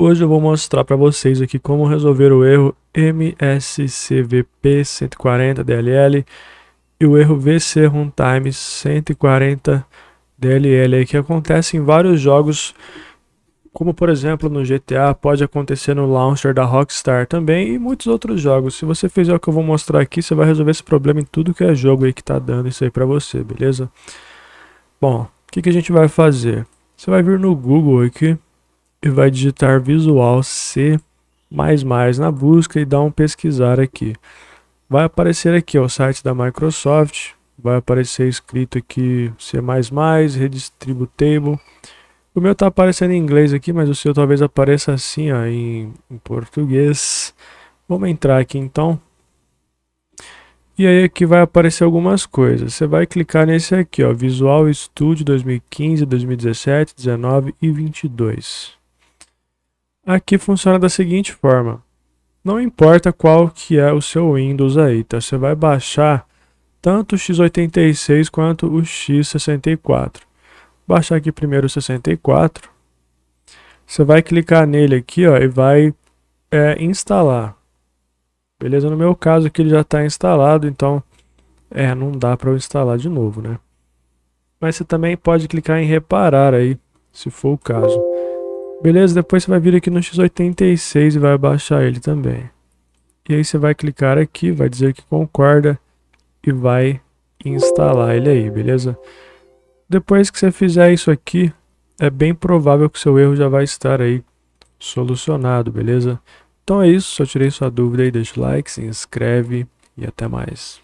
Hoje eu vou mostrar para vocês aqui como resolver o erro MSCVP 140 DLL e o erro VC Runtime 140 DLL que acontece em vários jogos, como por exemplo no GTA, pode acontecer no launcher da Rockstar também e muitos outros jogos. Se você fizer o que eu vou mostrar aqui, você vai resolver esse problema em tudo que é jogo aí que tá dando isso aí para você, beleza? Bom, o que, que a gente vai fazer? Você vai vir no Google aqui e vai digitar Visual C++ na busca e dá um pesquisar aqui. Vai aparecer aqui ó, o site da Microsoft, vai aparecer escrito aqui C++, Redistributable. O meu está aparecendo em inglês aqui, mas o seu talvez apareça assim ó, em, em português. Vamos entrar aqui então. E aí aqui vai aparecer algumas coisas. Você vai clicar nesse aqui, ó, Visual Studio 2015, 2017, 19 e 22. Aqui funciona da seguinte forma. Não importa qual que é o seu Windows aí, tá? Você vai baixar tanto o x86 quanto o x64. Baixar aqui primeiro o 64. Você vai clicar nele aqui, ó, e vai é, instalar. Beleza? No meu caso aqui ele já está instalado, então é, não dá para eu instalar de novo, né? Mas você também pode clicar em reparar aí, se for o caso. Beleza, depois você vai vir aqui no x86 e vai baixar ele também. E aí você vai clicar aqui, vai dizer que concorda e vai instalar ele aí, beleza? Depois que você fizer isso aqui, é bem provável que seu erro já vai estar aí solucionado, beleza? Então é isso, só tirei sua dúvida aí, deixa o like, se inscreve e até mais.